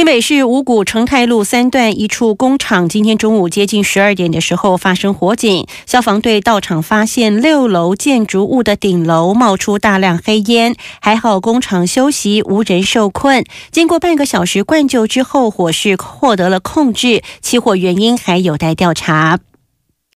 新北市五股成泰路三段一处工厂，今天中午接近十二点的时候发生火警，消防队到场发现六楼建筑物的顶楼冒出大量黑烟，还好工厂休息，无人受困。经过半个小时灌救之后，火势获得了控制，起火原因还有待调查。